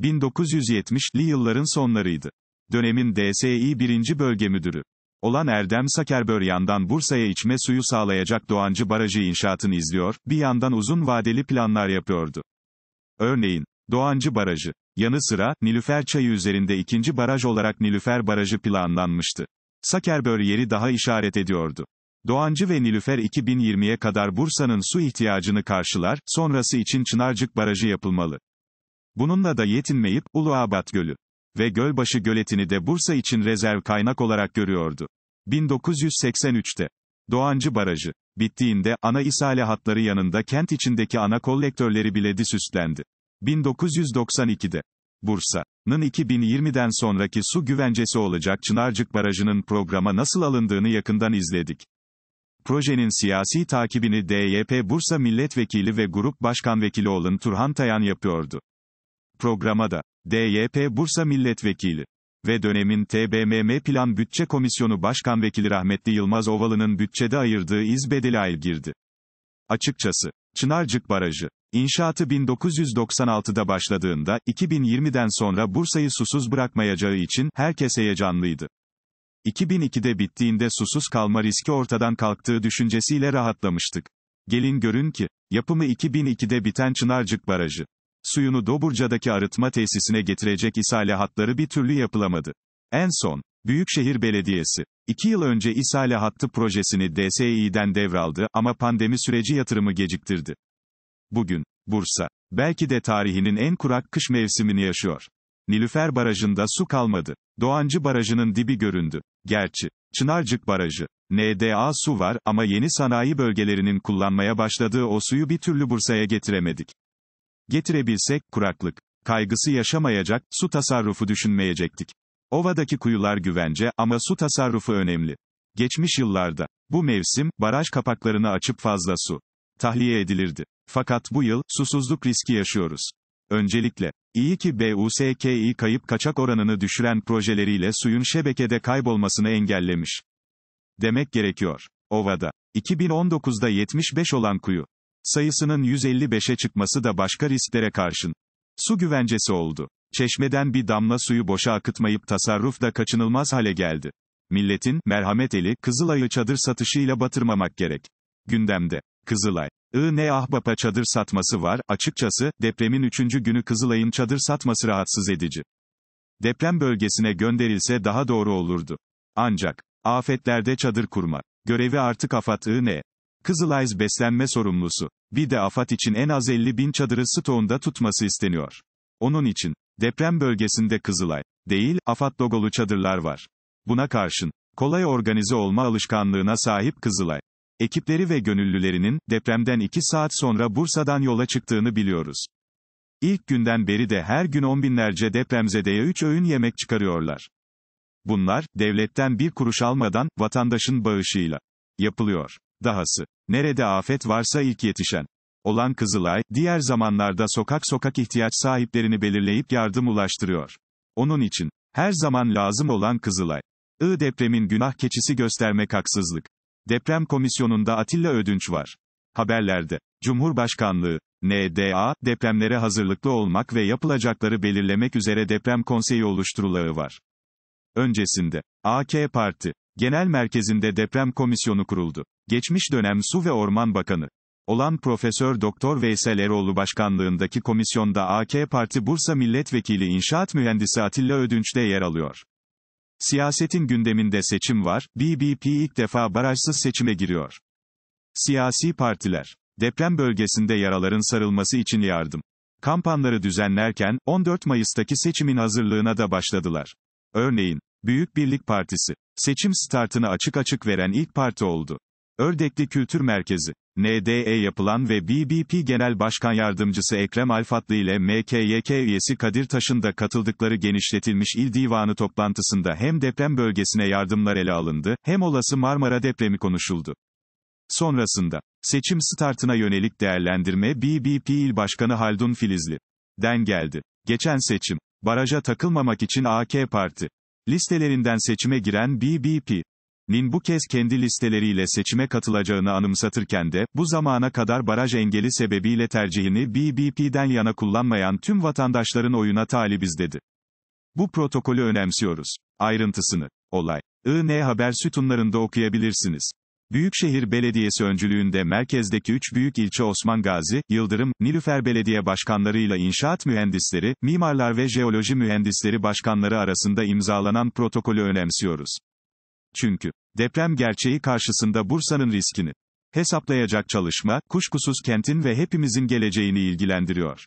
1970'li yılların sonlarıydı. Dönemin DSİ 1. Bölge Müdürü olan Erdem Sakerbör yandan Bursa'ya içme suyu sağlayacak Doğancı Barajı inşaatını izliyor, bir yandan uzun vadeli planlar yapıyordu. Örneğin, Doğancı Barajı, yanı sıra, Nilüfer Çayı üzerinde ikinci baraj olarak Nilüfer Barajı planlanmıştı. Sakerbör yeri daha işaret ediyordu. Doğancı ve Nilüfer 2020'ye kadar Bursa'nın su ihtiyacını karşılar, sonrası için Çınarcık Barajı yapılmalı. Bununla da yetinmeyip, Uluabat Gölü ve Gölbaşı Göleti'ni de Bursa için rezerv kaynak olarak görüyordu. 1983'te Doğancı Barajı bittiğinde ana isale hatları yanında kent içindeki ana kollektörleri bile disüstlendi. 1992'de Bursa'nın 2020'den sonraki su güvencesi olacak Çınarcık Barajı'nın programa nasıl alındığını yakından izledik. Projenin siyasi takibini DYP Bursa Milletvekili ve Grup Başkan Vekili olan Turhan Tayan yapıyordu. Programa da, DYP Bursa Milletvekili ve dönemin TBMM Plan Bütçe Komisyonu Başkan Vekili Rahmetli Yılmaz Ovalı'nın bütçede ayırdığı iz bedeli ail girdi. Açıkçası, Çınarcık Barajı, inşaatı 1996'da başladığında, 2020'den sonra Bursa'yı susuz bırakmayacağı için, herkes heyecanlıydı. 2002'de bittiğinde susuz kalma riski ortadan kalktığı düşüncesiyle rahatlamıştık. Gelin görün ki, yapımı 2002'de biten Çınarcık Barajı, suyunu Doburca'daki arıtma tesisine getirecek isalahatları bir türlü yapılamadı. En son, Büyükşehir Belediyesi, 2 yıl önce isale Hattı projesini DSİ'den devraldı ama pandemi süreci yatırımı geciktirdi. Bugün, Bursa, belki de tarihinin en kurak kış mevsimini yaşıyor. Nilüfer Barajı'nda su kalmadı. Doğancı Barajı'nın dibi göründü. Gerçi, Çınarcık Barajı, NDA su var ama yeni sanayi bölgelerinin kullanmaya başladığı o suyu bir türlü Bursa'ya getiremedik. Getirebilsek, kuraklık, kaygısı yaşamayacak, su tasarrufu düşünmeyecektik. Ovadaki kuyular güvence, ama su tasarrufu önemli. Geçmiş yıllarda, bu mevsim, baraj kapaklarını açıp fazla su tahliye edilirdi. Fakat bu yıl, susuzluk riski yaşıyoruz. Öncelikle, iyi ki BUSKİ kayıp kaçak oranını düşüren projeleriyle suyun şebekede kaybolmasını engellemiş. Demek gerekiyor. Ovada, 2019'da 75 olan kuyu, sayısının 155'e çıkması da başka risklere karşın su güvencesi oldu. Çeşmeden bir damla suyu boşa akıtmayıp tasarruf da kaçınılmaz hale geldi. Milletin, merhamet eli, Kızılay'ı çadır satışıyla batırmamak gerek. Gündemde. Kızılay. I.N. Ahbap'a çadır satması var, açıkçası, depremin üçüncü günü Kızılay'ın çadır satması rahatsız edici. Deprem bölgesine gönderilse daha doğru olurdu. Ancak, afetlerde çadır kurma. Görevi artık AFAD ne? Kızılay's beslenme sorumlusu. Bir de AFAD için en az 50 bin çadırı stoğunda tutması isteniyor. Onun için, deprem bölgesinde Kızılay, değil, AFAD logolu çadırlar var. Buna karşın, kolay organize olma alışkanlığına sahip Kızılay. Ekipleri ve gönüllülerinin, depremden 2 saat sonra Bursa'dan yola çıktığını biliyoruz. İlk günden beri de her gün on binlerce depremzedeye 3 öğün yemek çıkarıyorlar. Bunlar, devletten bir kuruş almadan, vatandaşın bağışıyla yapılıyor. Dahası, nerede afet varsa ilk yetişen olan Kızılay, diğer zamanlarda sokak sokak ihtiyaç sahiplerini belirleyip yardım ulaştırıyor. Onun için, her zaman lazım olan Kızılay. I depremin günah keçisi göstermek haksızlık. Deprem komisyonunda Atilla Ödünç var. Haberlerde, Cumhurbaşkanlığı, NDA, depremlere hazırlıklı olmak ve yapılacakları belirlemek üzere deprem konseyi oluşturulağı var. Öncesinde, AK Parti, genel merkezinde deprem komisyonu kuruldu. Geçmiş dönem Su ve Orman Bakanı olan Profesör Doktor Veysel Eroğlu başkanlığındaki komisyonda AK Parti Bursa Milletvekili İnşaat Mühendisi Atilla Ödünç de yer alıyor. Siyasetin gündeminde seçim var, BBP ilk defa barajsız seçime giriyor. Siyasi partiler, deprem bölgesinde yaraların sarılması için yardım kampanyaları düzenlerken, 14 Mayıs'taki seçimin hazırlığına da başladılar. Örneğin, Büyük Birlik Partisi, seçim startını açık açık veren ilk parti oldu. Ördekli Kültür Merkezi, NDE yapılan ve BBP Genel Başkan Yardımcısı Ekrem Alfatlı ile MKYK üyesi Kadir Taş'ın da katıldıkları genişletilmiş il divanı toplantısında hem deprem bölgesine yardımlar ele alındı, hem olası Marmara depremi konuşuldu. Sonrasında, seçim startına yönelik değerlendirme BBP İl Başkanı Haldun Filizli. Den geldi. Geçen seçim, baraja takılmamak için AK Parti. Listelerinden seçime giren BBP, nin bu kez kendi listeleriyle seçime katılacağını anımsatırken de, bu zamana kadar baraj engeli sebebiyle tercihini BBP'den yana kullanmayan tüm vatandaşların oyuna talibiz dedi. Bu protokolü önemsiyoruz. Ayrıntısını, olay, IN Haber sütunlarında okuyabilirsiniz. Büyükşehir Belediyesi öncülüğünde merkezdeki 3 büyük ilçe Osman Gazi, Yıldırım, Nilüfer Belediye başkanlarıyla inşaat mühendisleri, mimarlar ve jeoloji mühendisleri başkanları arasında imzalanan protokolü önemsiyoruz. Çünkü, deprem gerçeği karşısında Bursa'nın riskini hesaplayacak çalışma, kuşkusuz kentin ve hepimizin geleceğini ilgilendiriyor.